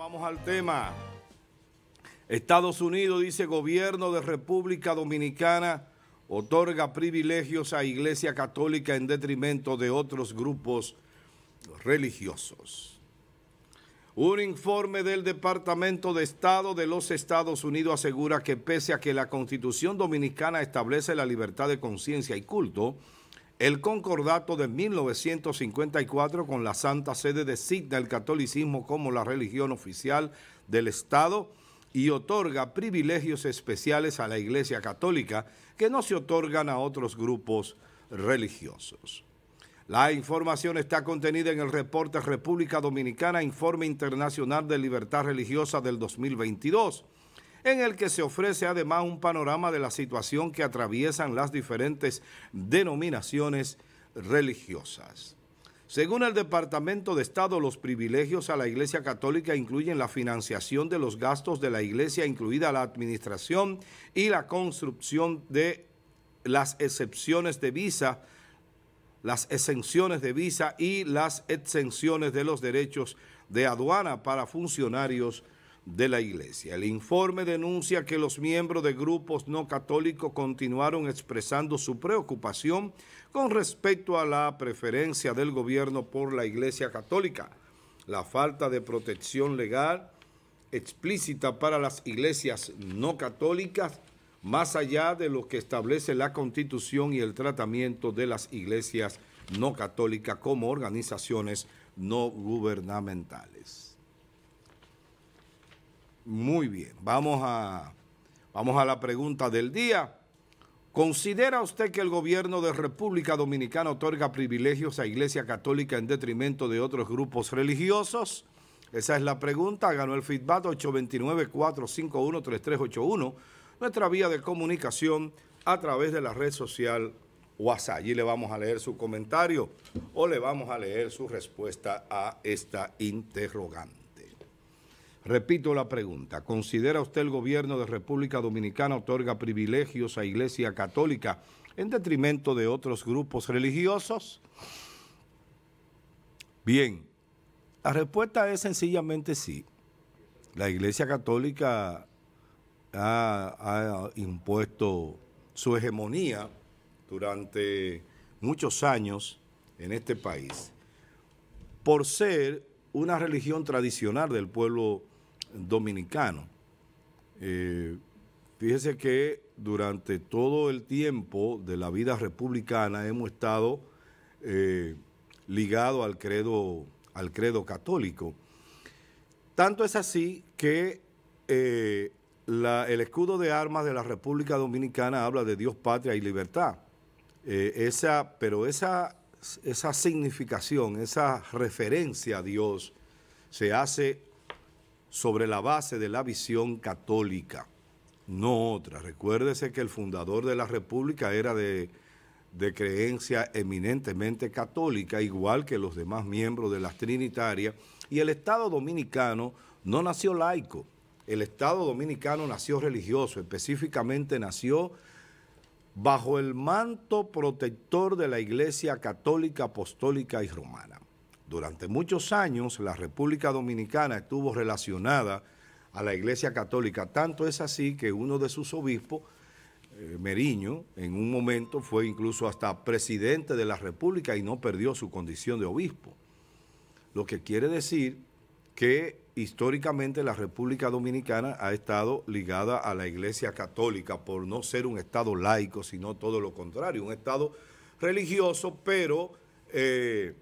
vamos al tema. Estados Unidos dice gobierno de República Dominicana otorga privilegios a Iglesia Católica en detrimento de otros grupos religiosos. Un informe del Departamento de Estado de los Estados Unidos asegura que pese a que la Constitución Dominicana establece la libertad de conciencia y culto, el concordato de 1954 con la Santa Sede designa el catolicismo como la religión oficial del Estado y otorga privilegios especiales a la Iglesia Católica que no se otorgan a otros grupos religiosos. La información está contenida en el reporte República Dominicana Informe Internacional de Libertad Religiosa del 2022 en el que se ofrece además un panorama de la situación que atraviesan las diferentes denominaciones religiosas. Según el Departamento de Estado, los privilegios a la Iglesia Católica incluyen la financiación de los gastos de la Iglesia, incluida la administración y la construcción de las excepciones de visa, las exenciones de visa y las exenciones de los derechos de aduana para funcionarios de la Iglesia. El informe denuncia que los miembros de grupos no católicos continuaron expresando su preocupación con respecto a la preferencia del gobierno por la Iglesia Católica, la falta de protección legal explícita para las iglesias no católicas, más allá de lo que establece la Constitución y el tratamiento de las iglesias no católicas como organizaciones no gubernamentales. Muy bien, vamos a, vamos a la pregunta del día. ¿Considera usted que el gobierno de República Dominicana otorga privilegios a Iglesia Católica en detrimento de otros grupos religiosos? Esa es la pregunta. Ganó el feedback 829-451-3381, nuestra vía de comunicación a través de la red social WhatsApp. Allí le vamos a leer su comentario o le vamos a leer su respuesta a esta interrogante. Repito la pregunta, ¿considera usted el gobierno de República Dominicana otorga privilegios a Iglesia Católica en detrimento de otros grupos religiosos? Bien, la respuesta es sencillamente sí. La Iglesia Católica ha, impuesto su hegemonía durante muchos años en este país por ser una religión tradicional del pueblo Dominicano. Eh, fíjese que durante todo el tiempo de la vida republicana hemos estado eh, ligado ligados al credo, al credo católico. Tanto es así que eh, el escudo de armas de la República Dominicana habla de Dios, patria y libertad. esa, pero esa, esa significación, esa referencia a Dios se hace sobre la base de la visión católica, no otra. Recuérdese que el fundador de la República era de, creencia eminentemente católica, igual que los demás miembros de las Trinitarias, y el Estado Dominicano no nació laico, el Estado Dominicano nació religioso, específicamente nació bajo el manto protector de la Iglesia Católica, Apostólica y Romana. Durante muchos años la República Dominicana estuvo relacionada a la Iglesia Católica. Tanto es así que uno de sus obispos, eh, Meriño, en un momento fue incluso hasta presidente de la República y no perdió su condición de obispo. Lo que quiere decir que históricamente la República Dominicana ha estado ligada a la Iglesia Católica por no ser un Estado laico, sino todo lo contrario, un Estado religioso, pero... Eh,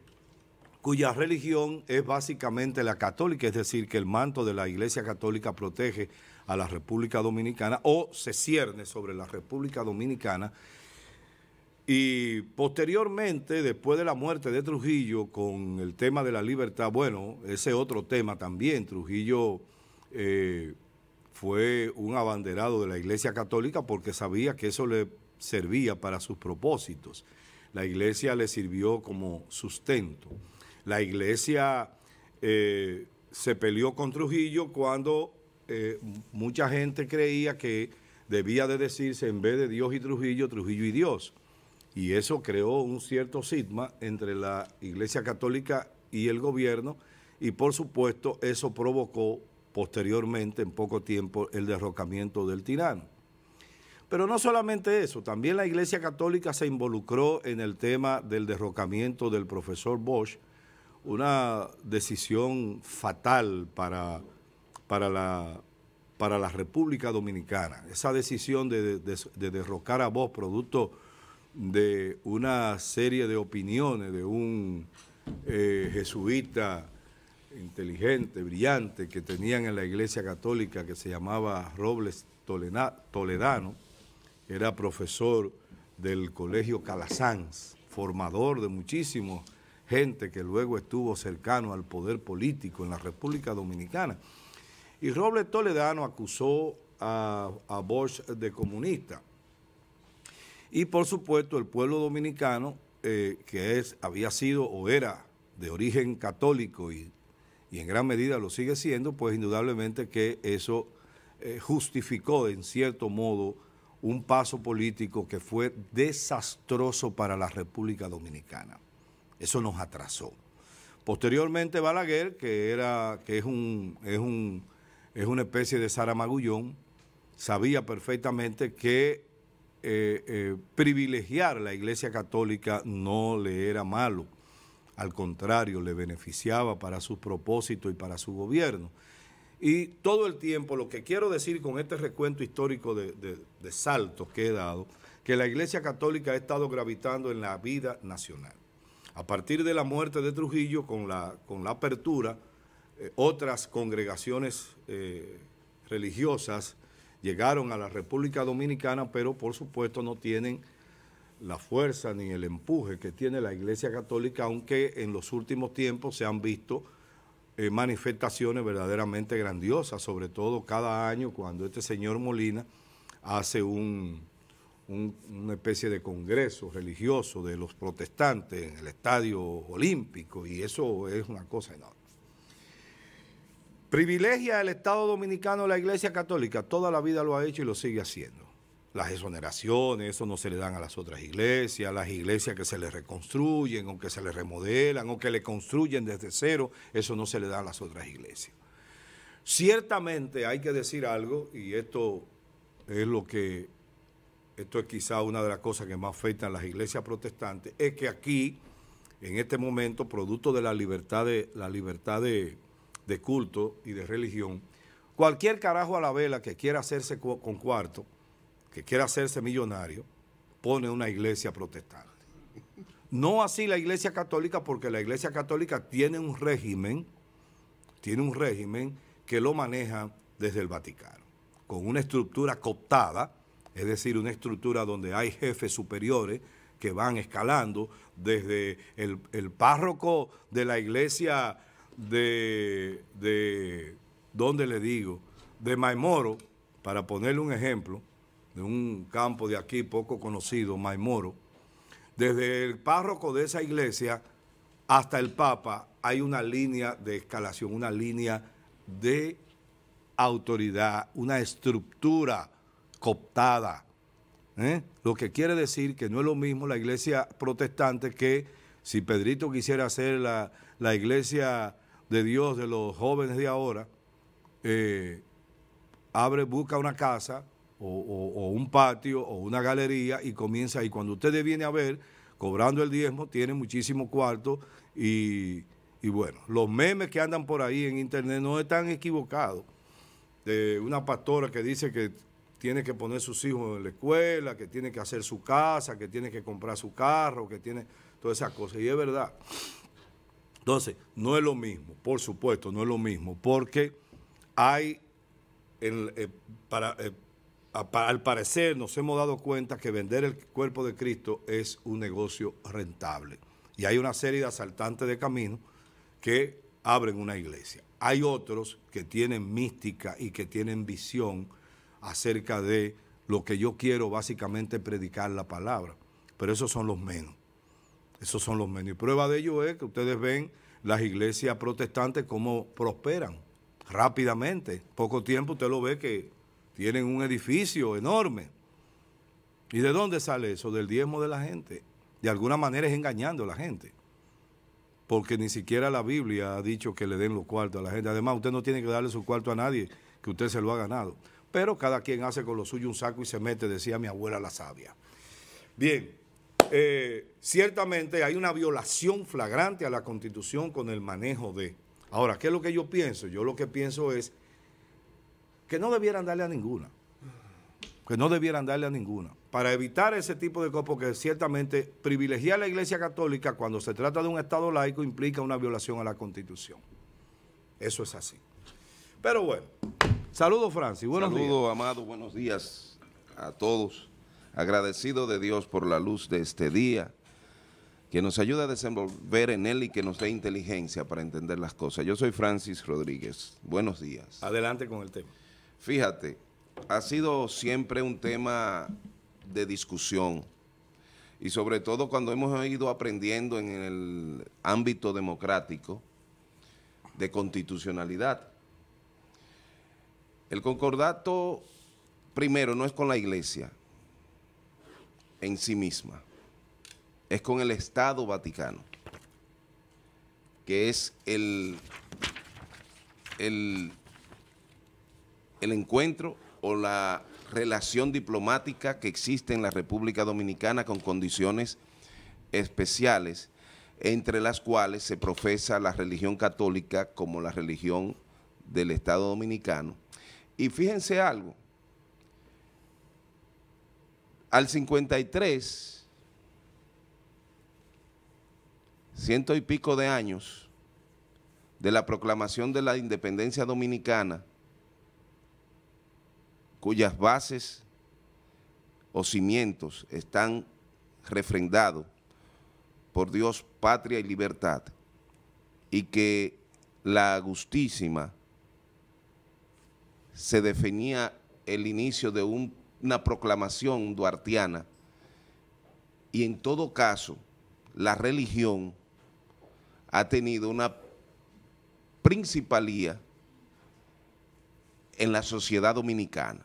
cuya religión es básicamente la católica, es decir, que el manto de la Iglesia Católica protege a la República Dominicana o se cierne sobre la República Dominicana. Y posteriormente, después de la muerte de Trujillo, con el tema de la libertad, bueno, ese otro tema también, Trujillo eh, fue un abanderado de la Iglesia Católica porque sabía que eso le servía para sus propósitos. La Iglesia le sirvió como sustento. La iglesia eh, se peleó con Trujillo cuando eh, mucha gente creía que debía de decirse en vez de Dios y Trujillo, Trujillo y Dios. Y eso creó un cierto sigma entre la Iglesia Católica y el gobierno y por supuesto eso provocó posteriormente, en poco tiempo, el derrocamiento del tirano. Pero no solamente eso, también la Iglesia Católica se involucró en el tema del derrocamiento del profesor Bosch, una decisión fatal para, para, la, para la República Dominicana. Esa decisión de, derrocar a vos producto de una serie de opiniones de un eh, jesuita inteligente, brillante, que tenían en la iglesia católica que se llamaba Robles Toledano, era profesor del Colegio Calasanz, formador de muchísimos gente que luego estuvo cercano al poder político en la República Dominicana. Y Robles Toledano acusó a, a Bosch de comunista. Y por supuesto el pueblo dominicano, eh, que es, había sido o era de origen católico y, y, en gran medida lo sigue siendo, pues indudablemente que eso eh, justificó en cierto modo un paso político que fue desastroso para la República Dominicana. Eso nos atrasó. Posteriormente Balaguer, que, era, que es, un, es, una especie de Sara sabía perfectamente que eh, eh, privilegiar la Iglesia Católica no le era malo, al contrario, le beneficiaba para sus propósitos y para su gobierno. Y todo el tiempo, lo que quiero decir con este recuento histórico de, de saltos que he dado, que la Iglesia Católica ha estado gravitando en la vida nacional. A partir de la muerte de Trujillo, con la, con la apertura, eh, otras congregaciones eh, religiosas llegaron a la República Dominicana, pero por supuesto no tienen la fuerza ni el empuje que tiene la Iglesia Católica, aunque en los últimos tiempos se han visto eh, manifestaciones verdaderamente grandiosas, sobre todo cada año cuando este señor Molina hace un una especie de congreso religioso de los protestantes en el Estadio Olímpico y eso es una cosa enorme. Privilegia el Estado Dominicano la Iglesia Católica, toda la vida lo ha hecho y lo sigue haciendo. Las exoneraciones, eso no se le dan a las otras iglesias, las iglesias que se les reconstruyen o que se les remodelan o que le construyen desde cero, eso no se le da a las otras iglesias. Ciertamente hay que decir algo, y esto es lo que esto es quizá una de las cosas que más afectan a las iglesias protestantes, es que aquí, en este momento, producto de la libertad de, la libertad de culto y de religión, cualquier carajo a la vela que quiera hacerse con cuarto, que quiera hacerse millonario, pone una iglesia protestante. No así la iglesia católica, porque la iglesia católica tiene un régimen, tiene un régimen que lo maneja desde el Vaticano, con una estructura cooptada es decir, una estructura donde hay jefes superiores que van escalando desde el, párroco de la iglesia de, de, ¿dónde le digo? De Maimoro, para ponerle un ejemplo, de un campo de aquí poco conocido, Maimoro, desde el párroco de esa iglesia hasta el Papa hay una línea de escalación, una línea de autoridad, una estructura cooptada. ¿eh? Lo que quiere decir que no es lo mismo la iglesia protestante que si Pedrito quisiera hacer la, iglesia de Dios de los jóvenes de ahora, eh, abre, busca una casa o, un patio o una galería y comienza y Cuando ustedes vienen a ver, cobrando el diezmo, tiene muchísimo cuarto y, y bueno, los memes que andan por ahí en internet no están equivocados. De eh, una pastora que dice que tiene que poner sus hijos en la escuela, que tiene que hacer su casa, que tiene que comprar su carro, que tiene todas esas cosas. Y es verdad. Entonces, no es lo mismo, por supuesto, no es lo mismo, porque hay, eh, para, eh, al parecer nos hemos dado cuenta que vender el cuerpo de Cristo es un negocio rentable. Y hay una serie de asaltantes de camino que abren una iglesia. Hay otros que tienen mística y que tienen visión acerca de lo que yo quiero básicamente predicar la palabra. Pero esos son los menos. Esos son los menos. Y prueba de ello es que ustedes ven las iglesias protestantes cómo prosperan rápidamente. Poco tiempo usted lo ve que tienen un edificio enorme. ¿Y de dónde sale eso? Del diezmo de la gente. De alguna manera es engañando a la gente. Porque ni siquiera la Biblia ha dicho que le den los cuartos a la gente. Además, usted no tiene que darle su cuarto a nadie, que usted se lo ha ganado pero cada quien hace con lo suyo un saco y se mete, decía mi abuela la sabia. Bien, eh, ciertamente hay una violación flagrante a la Constitución con el manejo de... Ahora, ¿qué es lo que yo pienso? Yo lo que pienso es que no debieran darle a ninguna, que no debieran darle a ninguna, para evitar ese tipo de cosas, porque ciertamente privilegiar a la Iglesia Católica cuando se trata de un Estado laico implica una violación a la Constitución. Eso es así. Pero bueno. Saludos, Francis. Buenos Saludo, días. Saludos, amado. Buenos días a todos. Agradecido de Dios por la luz de este día, que nos ayuda a desenvolver en él y que nos dé inteligencia para entender las cosas. Yo soy Francis Rodríguez. Buenos días. Adelante con el tema. Fíjate, ha sido siempre un tema de discusión y sobre todo cuando hemos ido aprendiendo en el ámbito democrático de constitucionalidad el concordato, primero, no es con la iglesia en sí misma, es con el Estado Vaticano, que es el, encuentro o la relación diplomática que existe en la República Dominicana con condiciones especiales, entre las cuales se profesa la religión católica como la religión del Estado Dominicano, y fíjense algo, al 53, ciento y pico de años de la proclamación de la independencia dominicana, cuyas bases o cimientos están refrendados por Dios, patria y libertad, y que la augustísima se definía el inicio de una proclamación duartiana y en todo caso la religión ha tenido una principalía en la sociedad dominicana.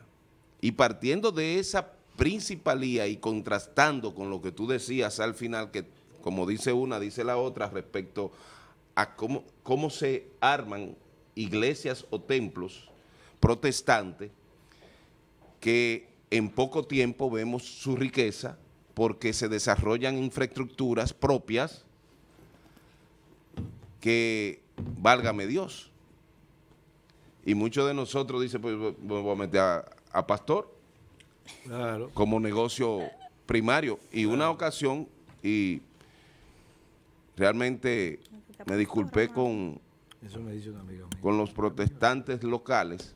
Y partiendo de esa principalía y contrastando con lo que tú decías al final, que como dice una, dice la otra, respecto a cómo, cómo se arman iglesias o templos, protestante, que en poco tiempo vemos su riqueza porque se desarrollan infraestructuras propias que, válgame Dios, y muchos de nosotros dicen, pues me pues, pues, voy a meter a, pastor como negocio primario. Y una ocasión, y realmente me disculpé con, con los protestantes locales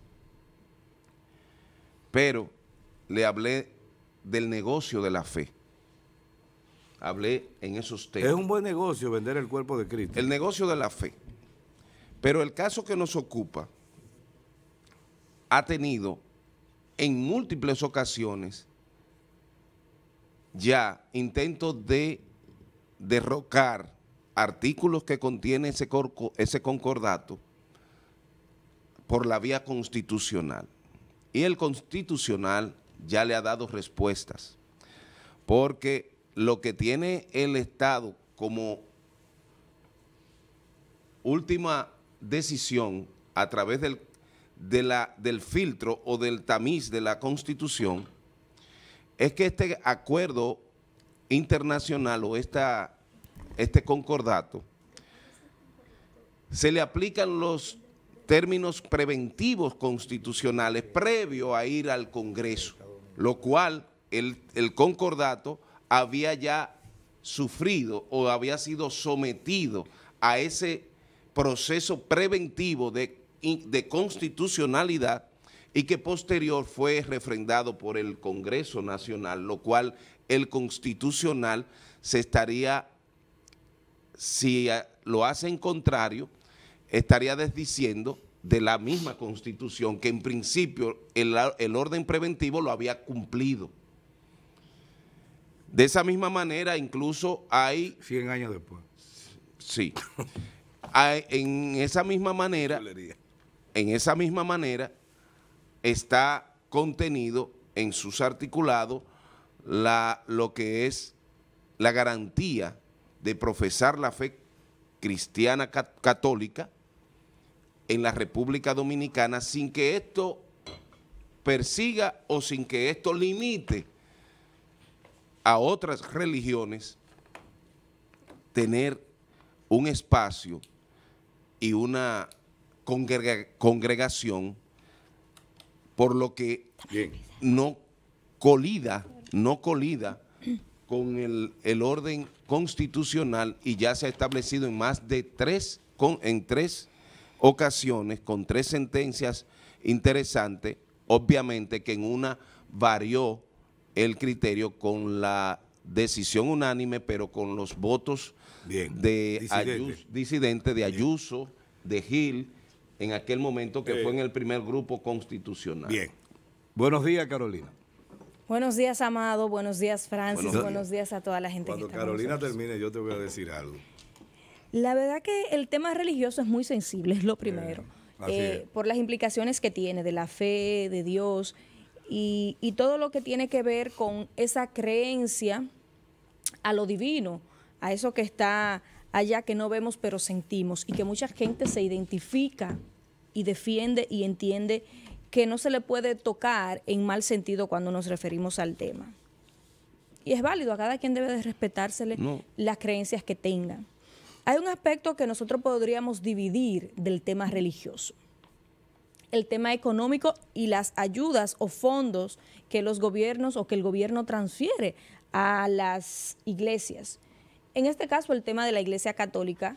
pero le hablé del negocio de la fe. Hablé en esos temas. Es un buen negocio vender el cuerpo de Cristo. El negocio de la fe. Pero el caso que nos ocupa ha tenido en múltiples ocasiones ya intentos de derrocar artículos que contiene ese, ese concordato por la vía constitucional. Y el constitucional ya le ha dado respuestas, porque lo que tiene el Estado como última decisión a través del, del filtro o del tamiz de la Constitución es que este acuerdo internacional o esta, este concordato se le aplican los términos preventivos constitucionales previo a ir al Congreso, lo cual el, concordato había ya sufrido o había sido sometido a ese proceso preventivo de, de, constitucionalidad y que posterior fue refrendado por el Congreso Nacional, lo cual el constitucional se estaría, si lo hacen contrario, estaría desdiciendo de la misma Constitución que en principio el, orden preventivo lo había cumplido. De esa misma manera, incluso hay... 100 años después. Sí. en esa misma manera, en esa misma manera, está contenido en sus articulados la, lo que es la garantía de profesar la fe cristiana católica en la República Dominicana sin que esto persiga o sin que esto limite a otras religiones tener un espacio y una congregación por lo que no colida, no colida con el, el, orden constitucional y ya se ha establecido en más de tres, con, en tres ocasiones con tres sentencias interesantes, obviamente que en una varió el criterio con la decisión unánime, pero con los votos de disidente. Ayuso, de Ayuso, de Gil, en aquel momento que eh. fue en el primer grupo constitucional. Bien. Buenos días, Carolina. Buenos días, Amado. Buenos días, Francis. Buenos días, a toda la gente Cuando que está Carolina termine, yo te voy a decir algo. La verdad que el tema religioso es muy sensible, es lo primero, eh, por las implicaciones que tiene de la fe, de Dios y, todo lo que tiene que ver con esa creencia a lo divino, a eso que está allá que no vemos pero sentimos y que mucha gente se identifica y defiende y entiende que no se le puede tocar en mal sentido cuando nos referimos al tema. Y es válido, a cada quien debe de respetársele las creencias que tenga. Hay un aspecto que nosotros podríamos dividir del tema religioso el tema económico y las ayudas o fondos que los gobiernos o que el gobierno transfiere a las iglesias. En este caso, el tema de la Iglesia Católica,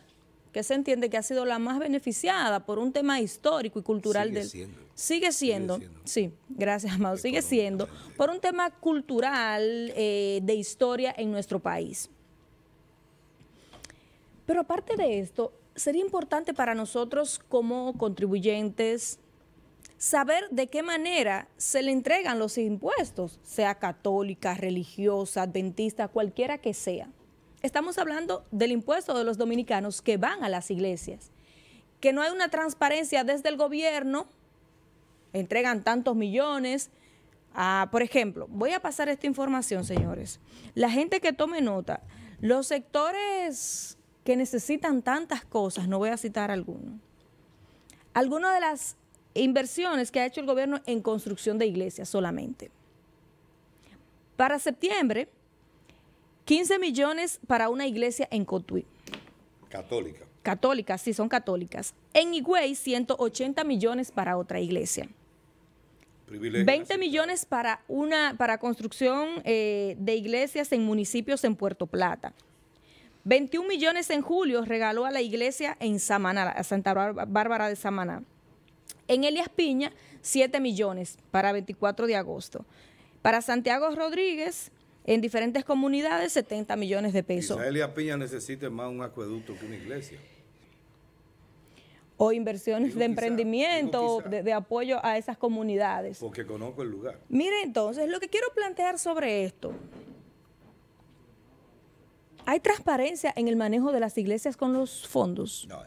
que se entiende que ha sido la más beneficiada por un tema histórico y cultural sigue del siendo, sigue, siendo, sí gracias amado sigue siendo por un tema cultural eh, de historia en nuestro país pero aparte de esto, sería importante para nosotros como contribuyentes saber de qué manera se le entregan los impuestos, sea católica, religiosa, adventista, cualquiera que sea. Estamos hablando del impuesto de los dominicanos que van a las iglesias, que no hay una transparencia desde el gobierno, entregan tantos millones. A, ah, por ejemplo, voy a pasar esta información, señores. La gente que tome nota, los sectores necesitan tantas cosas, no voy a citar alguno. Algunas de las inversiones que ha hecho el gobierno en construcción de iglesias solamente. Para septiembre, 15 millones para una iglesia en Cotuí. Católica. Católicas, sí, son católicas. En Higüey, 180 millones para otra iglesia. 20 millones para una para construcción eh, de iglesias en municipios en Puerto Plata. 21 millones en julio regaló a la iglesia en Samaná, a Santa Bárbara de Samaná. En Elias Piña, 7 millones para 24 de agosto. Para Santiago Rodríguez, en diferentes comunidades, 70 millones de pesos. Quizá Elias Piña necesite más un acueducto que una iglesia. O inversiones de emprendimiento, de apoyo a esas comunidades. Porque conozco el lugar. Mire entonces, lo que quiero plantear sobre esto, ¿Hay transparencia en el manejo de las iglesias con los fondos? No,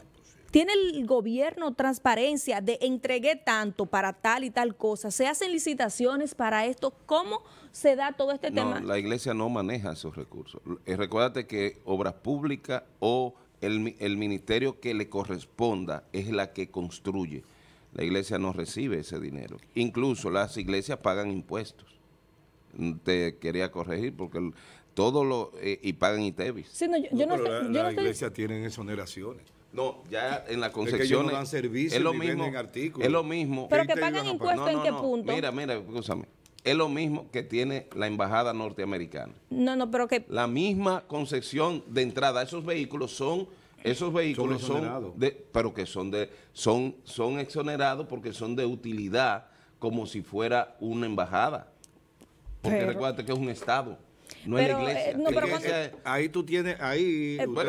¿Tiene el gobierno transparencia de entregué tanto para tal y tal cosa? ¿Se hacen licitaciones para esto? ¿Cómo se da todo este tema? La iglesia no maneja esos recursos. Eh, recuérdate que Obras Públicas o el, el ministerio que le corresponda es la que construye. La iglesia no recibe ese dinero. Incluso las iglesias pagan impuestos mm, te quería corregir porque todo lo, eh, y pagan ITEVIS. la, iglesia tienen exoneraciones. No, ya en la concepción Es lo mismo, Es lo mismo. Pero que pagan impuestos en qué punto. Mira, mira, escúchame. Es lo mismo que tiene la embajada norteamericana. No, no, pero que. La misma concepción de entrada. Esos vehículos son esos vehículos son, pero que son de son son exonerados porque son de utilidad como si fuera una embajada. Porque recuerda que es un estado. No pero, eh, Ahí tú tienes, ahí. Eh, ustedes,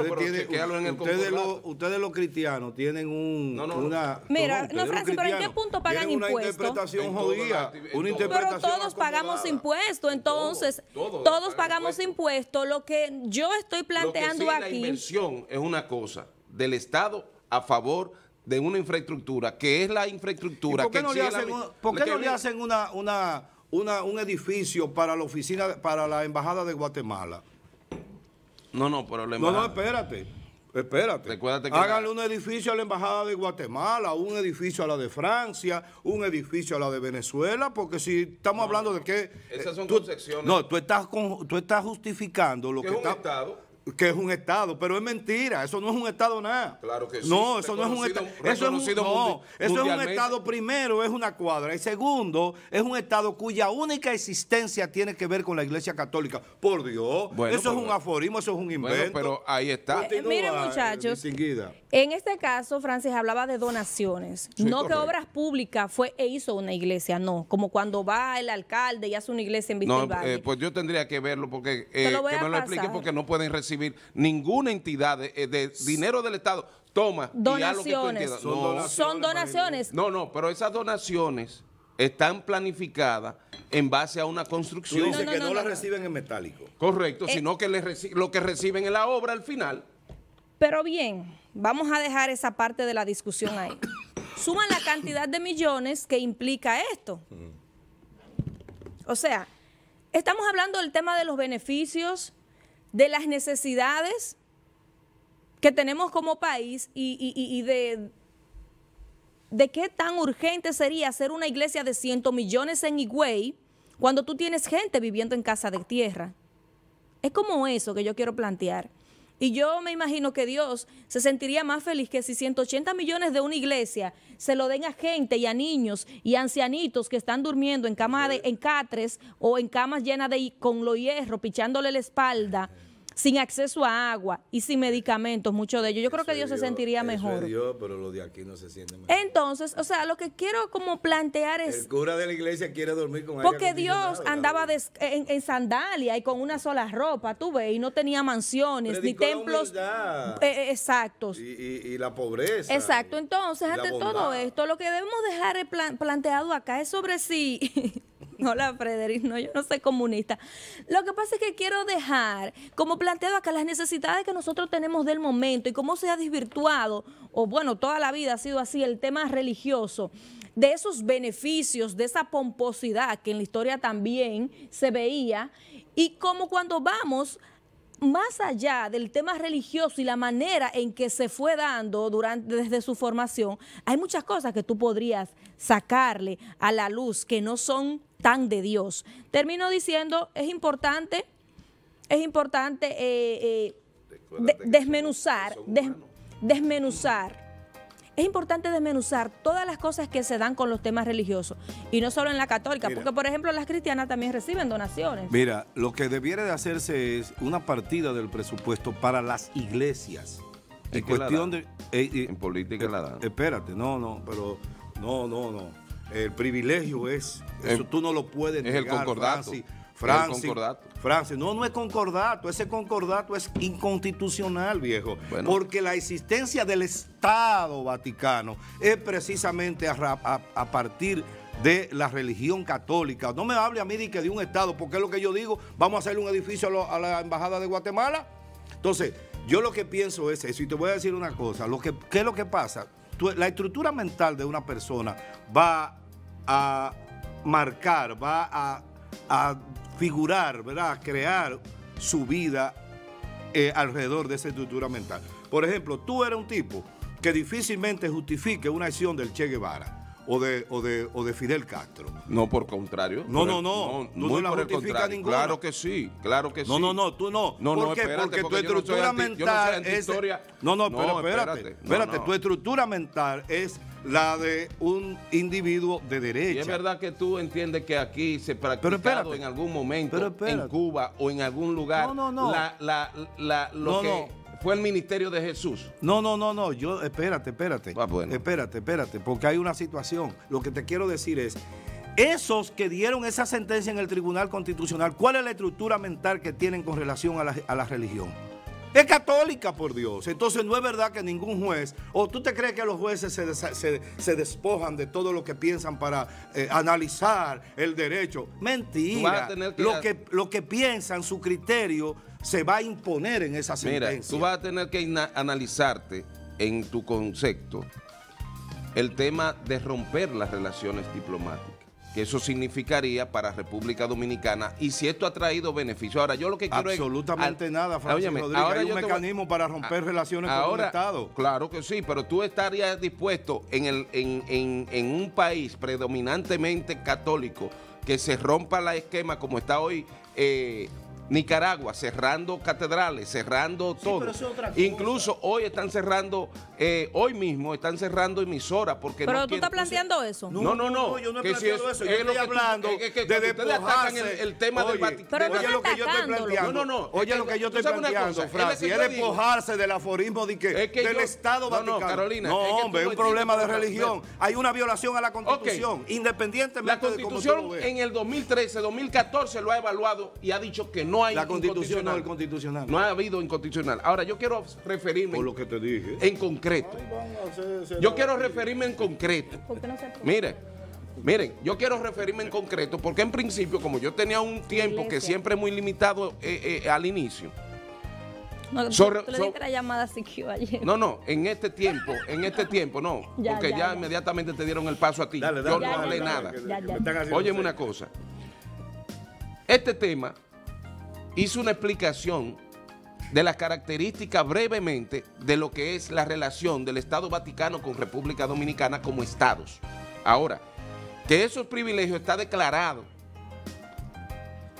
los cristianos tienen un, una. Mira, no, Francis, pero ¿en qué punto pagan impuestos? Una interpretación jodida. pero todos pagamos impuestos, entonces. todos pagamos impuestos. Lo que yo estoy planteando lo que sí, aquí. La inversión es una cosa del Estado a favor de una infraestructura, que es la infraestructura por qué que no le hacen, ¿por qué no le hacen una, una una, un edificio para la oficina, para la Embajada de Guatemala. No, no, pero la No, no, espérate. Espérate. Recuérdate Háganle un edificio a la Embajada de Guatemala, un edificio a la de Francia, un edificio a la de Venezuela, porque si estamos hablando de que... Esas eh, son concepciones. No, tú estás, tú estás justificando lo que, está que es un estado, pero es mentira, eso no es un estado nada. Claro que sí. No, eso no es un estado. Eso es un, eso es un estado primero, es una cuadra. Y segundo, es un estado cuya única existencia tiene que ver con la Iglesia Católica. Por Dios, eso es un aforismo, eso es un invento. pero ahí está. Eh, miren eh, muchachos, en este caso Francis hablaba de donaciones, no que obras públicas fue e hizo una iglesia, no, como cuando va el alcalde y hace una iglesia en eh, Pues yo tendría que verlo porque me lo explique porque no pueden recibir ninguna entidad eh, de, dinero del Estado. Toma, donaciones. son, donaciones No, no, pero esas donaciones están planificadas en base a una construcción. que no, la reciben en metálico. Correcto, eh, sino que les lo que reciben en la obra al final. Pero bien, vamos a dejar esa parte de la discusión ahí. Suman la cantidad de millones que implica esto. Mm. O sea, estamos hablando del tema de los beneficios, de las necesidades que tenemos como país y, de, de qué tan urgente sería hacer una iglesia de 100 millones en Higüey cuando tú tienes gente viviendo en casa de tierra. Es como eso que yo quiero plantear. Y yo me imagino que Dios se sentiría más feliz que si 180 millones de una iglesia se lo den a gente y a niños y ancianitos que están durmiendo en camas de, catres o en camas llenas de con lo hierro, pichándole la espalda sin acceso a agua y sin medicamentos, muchos de ellos. Yo creo que Dios se sentiría mejor. Dios, pero lo de aquí no se siente mejor. Entonces, o sea, lo que quiero como plantear es... El cura de la iglesia quiere dormir con Porque Dios andaba en, sandalia y con una sola ropa, tú ves, y no tenía mansiones, ni templos eh, eh, exactos. Y, y, la pobreza. Exacto, entonces, ante todo esto, lo que debemos dejar planteado acá es sobre si... Hola, Frederick. No, yo no soy comunista. Lo que pasa es que quiero dejar, como planteado acá, las necesidades que nosotros tenemos del momento y cómo se ha desvirtuado, o bueno, toda la vida ha sido así, el tema religioso de esos beneficios, de esa pomposidad que en la historia también se veía, y como cuando vamos más allá del tema religioso y la manera en que se fue dando durante, desde su formación, hay muchas cosas que tú podrías sacarle a la luz que no son tan de Dios. Termino diciendo, es importante, es importante eh, eh, desmenuzar, desmenuzar. Es importante desmenuzar todas las cosas que se dan con los temas religiosos y no solo en la católica, porque por ejemplo las cristianas también reciben donaciones. Mira, lo que debiera de hacerse es una partida del presupuesto para las iglesias. En cuestión de... Eh, en política la Espérate, no, no, pero no, no, no. El privilegio es, eso tú no lo puedes negar. Es el concordato. Francis, el no, no es concordato, ese concordato es inconstitucional, viejo, porque la existencia del Estado Vaticano es precisamente a, partir de la religión católica. No me hable a mí de que de un Estado, porque es lo que yo digo, vamos a hacerle un edificio a, la Embajada de Guatemala. Entonces, yo lo que pienso es eso, y te voy a decir una cosa, lo que, ¿qué es lo que pasa? la estructura mental de una persona va a marcar, va a, figurar, ¿verdad? a crear su vida eh, alrededor de esa estructura mental. Por ejemplo, tú eres un tipo que difícilmente justifique una acción del Che Guevara o de, o de, o de Fidel Castro. No, por contrario. No, no, no, no. No, la justifica Ninguna. Claro que sí, claro que sí. No, no, no, tú no. No, ¿Por no, qué? porque, tu estructura no mental es... No, no, pero espérate. Espérate, tu estructura mental es la de un individuo de derecha. Y es verdad que tú entiendes que aquí se practicado en algún momento en Cuba o en algún lugar no, no, no. La, la, la, lo que fue el ministerio de Jesús. No, no, no, no. Yo, espérate, espérate. Ah, espérate, espérate, porque hay una situación. Lo que te quiero decir es. Esos que dieron esa sentencia en el Tribunal Constitucional, ¿cuál es la estructura mental que tienen con relación a la religión? Es católica, por Dios. Entonces no es verdad que ningún juez, o tú te crees que los jueces se, despojan de todo lo que piensan para eh, analizar el derecho. Mentira. lo, que, piensan, su criterio, se va a imponer en esa sentencia. Mira, tú vas a tener que analizarte en tu concepto el tema de romper las relaciones diplomáticas eso significaría para República Dominicana y si esto ha traído beneficio. Ahora, yo lo que quiero Absolutamente es, Absolutamente nada, Francisco Rodríguez. hay un mecanismo para romper ah, relaciones con el Estado. Claro que sí, pero tú estarías dispuesto en, el, en, en, en un país predominantemente católico que se rompa la esquema como está hoy eh, Nicaragua, cerrando catedrales, cerrando todo. Incluso hoy están cerrando, eh, hoy mismo están cerrando emisoras porque Pero tú estás planteando eso. No, no, no. yo no he planteando eso. Yo estoy hablando que de despojarse. El, tema oye, del Vaticano. oye, lo que yo estoy planteando. No, no, no. Oye, lo que yo estoy planteando, Francis. Es despojarse del aforismo de que, el del Estado Vaticano. No, Carolina. No, hombre, es un problema de religión. Hay una violación a la Constitución, independientemente de La Constitución en el 2013, 2014 lo ha evaluado y ha dicho que no no la constitucional. No ha habido inconstitucional. Ahora, yo quiero referirme. lo que te dije. En concreto. yo quiero referirme en concreto. Mire. Miren, yo quiero referirme en concreto porque en principio, como yo tenía un tiempo que siempre es muy limitado eh, eh, al inicio. No, llamada No, no, en este tiempo, en este tiempo, no. porque ya, inmediatamente te dieron el paso a ti. Dale, yo no hablé nada. Óyeme una cosa. Este tema hizo una explicación de las características brevemente de lo que es la relación del Estado Vaticano con República Dominicana como estados. Ahora, que esos privilegios está declarado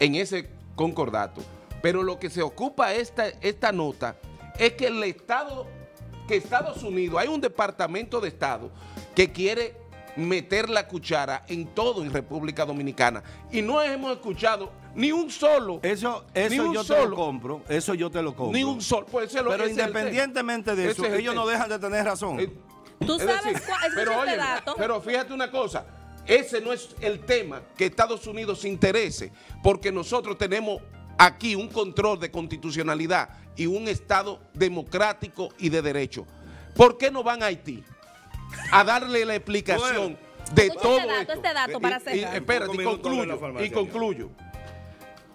en ese concordato, pero lo que se ocupa esta, esta nota es que el Estado, que Estados Unidos, hay un departamento de Estado que quiere meter la cuchara en todo en República Dominicana y no hemos escuchado ni un solo. Eso, eso yo te lo compro. Eso yo te lo compro. Ni un solo. pero independientemente de eso, ellos no dejan de tener razón. Eh, Tú sabes pero, pero fíjate una cosa. Ese no es el tema que Estados Unidos interese, porque nosotros tenemos aquí un control de constitucionalidad y un Estado democrático y de derecho. ¿Por qué no van a Haití a darle la explicación de este todo este esto? Este dato para y concluyo.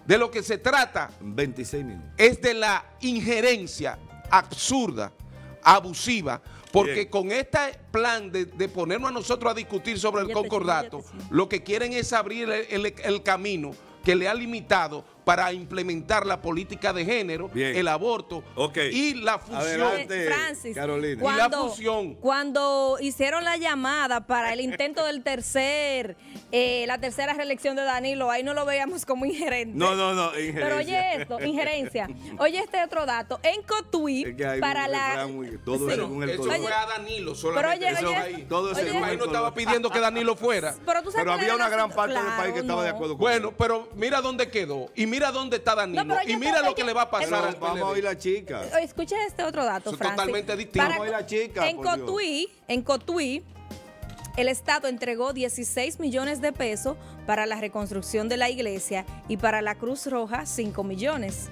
De lo que se trata es de la injerencia absurda, abusiva, porque con este plan de, ponernos a nosotros a discutir sobre el concordato, lo que quieren es abrir el camino que le ha limitado para implementar la política de género, el aborto y la fusión. Francis, Cuando, y la fusión. Cuando hicieron la llamada para el intento del tercer, eh, la tercera reelección de Danilo, ahí no lo veíamos como injerencia. No, no, no, Pero oye esto, injerencia. Oye este otro dato. En Cotuí, para la... todo el Eso a Danilo solamente. Pero oye, ahí. no estaba pidiendo que Danilo fuera. Pero, había una gran parte del país que estaba de acuerdo con Bueno, pero mira dónde quedó mira dónde está Danilo. y mira lo que, le va a pasar. vamos a oír la chica. Escucha este otro dato, Eso totalmente distinto. vamos a oír la chica. En Cotuí, en Cotuí, el Estado entregó 16 millones de pesos para la reconstrucción de la iglesia y para la Cruz Roja 5 millones.